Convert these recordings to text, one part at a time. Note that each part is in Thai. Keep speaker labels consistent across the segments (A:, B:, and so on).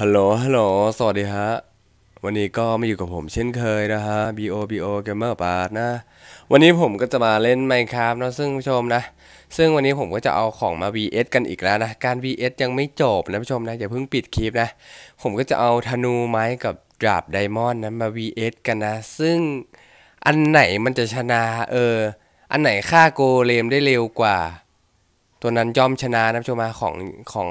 A: ฮัลโหล ฮัลโหล สวัสดีฮะ วันนี้ก็มาอยู่กับผมเช่นเคยนะฮะ BO BO Gamer p a r t นะ วันนี้ผมก็จะมาเล่น Minecraft นะซึ่งผู้ชมนะ ซึ่งวันนี้ผมก็จะเอาของมา VS กันอีกแล้วนะ การ VS ยังไม่จบนะผู้ชมนะ อย่าเพิ่งปิดคลิปนะ ผมก็จะเอาธนูไม้กับดาบไดมอนด์นะมา VS กันนะ ซึ่งอันไหนมันจะชนะ เออ อันไหนฆ่าโกเลมได้เร็วกว่า ตัวนั้นย่อมชนะนะผู้ชมมาของของ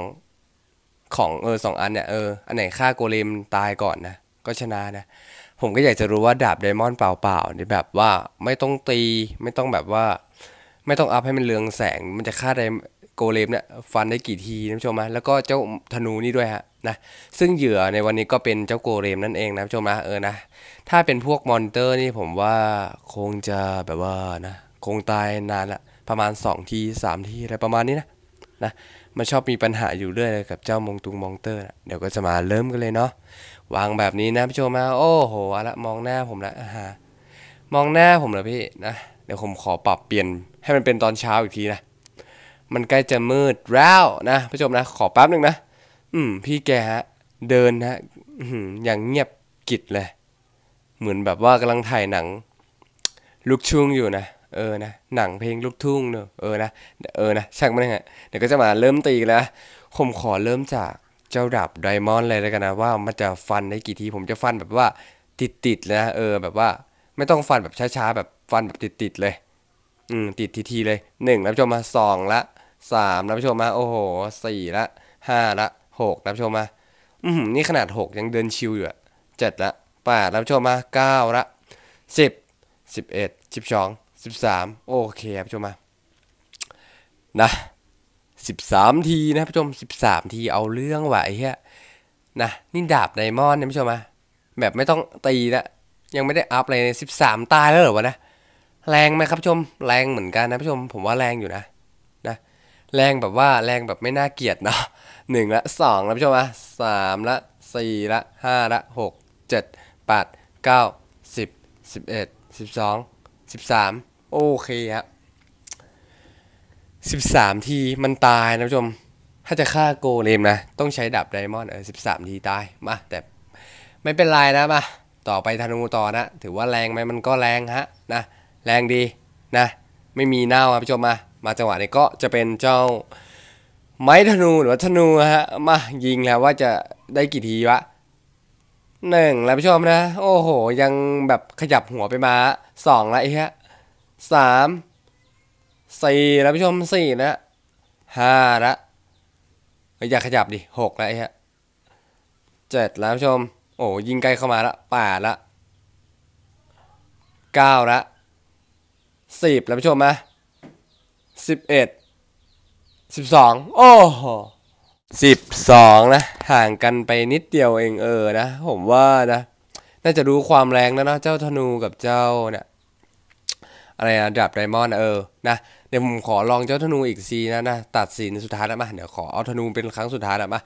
A: ของเออสองอันเนี่ยเอออันไหนฆ่าโกเลมตายก่อนนะก็ชนะนะผมก็อยากจะรู้ว่าดาบไดมอนด์เปล่าๆนี่แบบว่าไม่ต้องตีไม่ต้องแบบว่า ไม่ต้องอัพให้มันเรืองแสง มันจะฆ่าไดโกเลมเนี่ยฟันได้กี่ทีนะผู้ชมนะแล้วก็เจ้าธนูนี่ด้วยฮะนะซึ่งเหยื่อในวันนี้ก็เป็นเจ้าโกเลมนั่นเองนะผู้ชมนะเออนะถ้าเป็นพวกมอนเตอร์นี่ผมว่าคงจะแบบว่านะคงตายนานละประมาณ 2 ที3ทีอะไรประมาณนี้นะนะมันชอบมีปัญหาอยู่เรื่อยกับเจ้ามงตุงมองเตอร์นะเดี๋ยวก็จะมาเริ่มกันเลยเนาะวางแบบนี้นะพี่โจมาโอ้โห อะละมองหน้าผมละฮะมองหน้าผมเหรอพี่นะเดี๋ยวผมขอปรับเปลี่ยนให้มันเป็นตอนเช้าอีกทีนะมันใกล้จะมืดแล้วนะพี่โจมนะ ขอแป๊บหนึ่งนะอืม พี่แกฮะเดินฮะอย่างเงียบกิดเลย เหมือนแบบว่ากำลังถ่ายหนังลุกชุงอยู่นะเออนะ หนังเพลงลูกทุ่งเนอะเออนะ เออนะช่างมันองอะเดี๋ยวก็จะมาเริ่มตีกันแล้วผมขอเริ่มจากเจ้าดับไดมอนด์เลยแล้วกันนะว่ามันจะฟันได้กี่ที ผมจะฟันแบบว่า ติดติดนะเออ แบบว่าไม่ต้องฟันแบบช้าๆแบบฟันแบบติดติดเลย อืมติดทีๆเลยหนึ่งรับชมมาสองละสามรับชมมาโอ้โหสี่ละห้าละหกรับชมมา อืมนี่ขนาดหกยังเดินชิวอยู่อะเจ็ดละแปดรับชมมาเก้าละสิบสิบเอ็ดสิบสองสสิบามโอเคครับผู้ชมมานะามทีนะผู้ชมสสิบามทีเอาเรื่องไหวเฮี้ยนะนี่ดาบไดมอนด์นะผู้ชมมาแบบไม่ต้องตีนะ ยังไม่ได้อัพเลยสิบสามตายแล้วเหรอวะนะแรงไหมครับผู้ชมแรงเหมือนกันนะผู้ชมผมว่าแรงอยู่นะนะ แรงแบบว่าแรงแบบไม่น่าเกลียดเนาะหนึ่งละสองละผู้ชมอ่ะสามละสี่ละห้าละหกเจ็ดแปดเก้าสิบสิบเอ็ดสิบสองสิบสามโอเคครับสิบสามทีมันตายนะผู้ชมถ้าจะฆ่าโกเลมนะต้องใช้ดับไดมอนด์เออสิบสามทีตายมาแต่ไม่เป็นไรนะมาต่อไปธนูต่อนะถือว่าแรงไหมมันก็แรงฮะนะแรงดีนะไม่มีเน่าครับผู้ชมมามาจังหวะนี้ก็จะเป็นเจ้าไม้ธนูหรือธนูฮะมายิงแล้วว่าจะได้กี่ทีวะหนึ่งแล้วผู้ชมนะโอ้โหยังแบบขยับหัวไปมาสองละไอ้ฮะสามสี่นะผู้ชมสี่นะห้าละอย่าขยับดิหกแล้วไอ้ฮะเจ็ดแล้วผู้ชม โอ้ยิงไกลเข้ามาละแปดละเก้าละสิบแล้วผู้ชมนะสิบเอ็ดสิบสองโอ้โหสิบสองนะ ห่างกันไปนิดเดียวเองเออนะ ผมว่านะ น่าจะรู้ความแรงแล้วนะเจ้าธนูกับเจ้าเนี่ยอะไรนะดับไดมอนเออ นะเดี๋ยวผมขอลองเจ้าธนูอีกซีนะนะ ตัดสินสุดท้ายแล้วมาเดี๋ยวขอเอาธนูเป็นครั้งสุดท้ายแล้วมา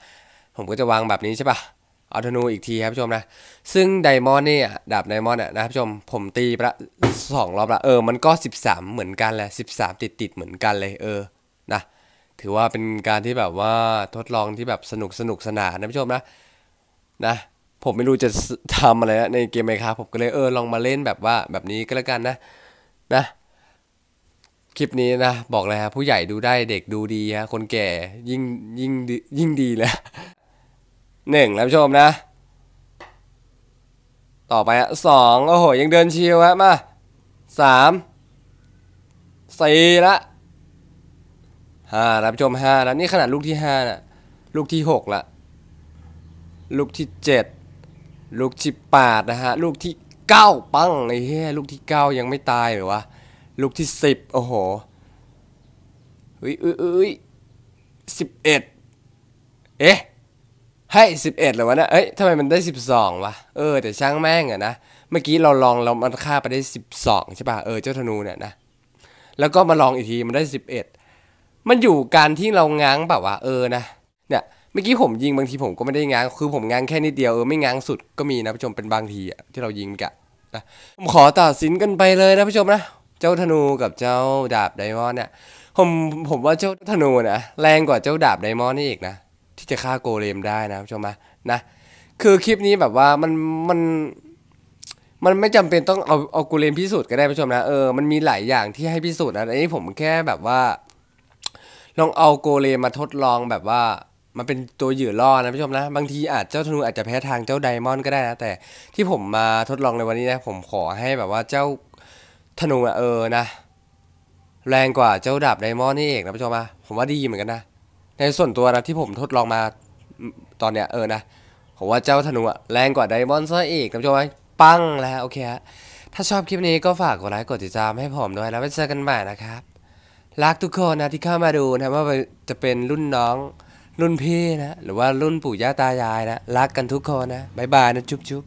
A: ผมก็จะวางแบบนี้ใช่ปะเอาธนูอีกทีครับผู้ชมนะ ซึ่งไดมอนนี่ดาบไดมอนนะครับผู้ชมผมตีไปละสองรอบละเออ มันก็ 13 เหมือนกันแหละ13 ติดติดเหมือนกันเลยเออนะถือว่าเป็นการที่แบบว่าทดลองที่แบบสนุกสนุกสนานนะผู้ชมนะนะผมไม่รู้จะทำอะไรในเกมไหมครับผมก็เลยเออลองมาเล่นแบบว่าแบบนี้ก็แล้วกันนะนะคลิปนี้นะ บอกเลยฮะผู้ใหญ่ดูได้เด็กดูดีฮะคนแก่ยิ่งยิ่งยิ่งดีเลยหนึ่งรั้ชมนะ ต่อไปฮะสองโอ้โหยังเดินชิวฮะมาสามสี่ละห้ารับชมห้าแล้วนี่ขนาดลูกที่ห้าน่ะลูกที่หกละลูกที่เจ็ดลูกที่แปดนะฮะลูกที่9ปังไอ้เหี้ยลูกที่9ยังไม่ตายหรือวะลูกที่ 10โอ้โหเฮ้ยเุ้ยอุ้ยสิบเอ็ดเอ๊ะให้สิบเอ็ดเลยวะนะเอ้ยทำไมมันได้สิบสองวะเออ แต่ช่างแม่งอะนะเมื่อกี้เราลองเรามันฆ่าไปได้สิบสองใช่ป่ะเออเจ้าธนูเนี่ยนะแล้วก็มาลองอีกทีมันได้สิบเอ็ดมันอยู่การที่เราง้างแบบว่าเออนะเนี่ยเมื่อกี้ผมยิงบางทีผมก็ไม่ได้ง้างคือผมง้างแค่นิดเดียวเออไม่ง้างสุดก็มีนะผู้ชมเป็นบางทีอะที่เรายิงกะนะผมขอตัดสินกันไปเลยนะผู้ชมนะเจ้าธนูกับเจ้าดาบไดมอนด์เนี่ย ผมผมว่าเจ้าธนูนะแรงกว่าเจ้าดาบไดมอนด์นี่อีกนะที่จะฆ่าโกเลมได้นะผู้ชมนะนะคือคลิปนี้แบบว่ามันมัน มันไม่จำเป็นต้องเอาเอาโกเลมพิสูจน์ก็ได้ผู้ชมนะเออมัน มีหลายอย่างที่ให้พิสูจน์นะอันนี้ผมแค่แบบว่า ลองเอาโกเลมมาทดลองแบบว่ามันเป็นตัวเหยื่อล่อนะพี่ชมนะ บางทีอาจเจ้าธนูอาจจะแพ้ทางเจ้าไดมอนด์ก็ได้นะแต่ที่ผมมาทดลองในวันนี้นะผมขอให้แบบว่าเจ้าธนูอะเออนะ แรงกว่าเจ้าดาบไดมอนด์นี่เองนะพี่ชมนะผมว่าดีเหมือนกันนะในส่วนตัวนะที่ผมทดลองมาตอนเนี้ยเออนะผมว่าเจ้าธนูอะแรงกว่าไดมอนด์ซะอีกนะพี่ชมนะปังแล้วโอเคฮะถ้าชอบคลิปนี้ก็ฝากกดไลค์กดติดตามให้ผมด้วยแล้วไ้เจอกันใหม่นะครับ รักทุกคนนะที่เข้ามาดูนะว่าจะเป็นรุ่นน้องรุ่นพี่นะ หรือว่ารุ่นปู่ย่าตายายนะรักกันทุกคนนะบายบายนะจุ๊บจุ๊บ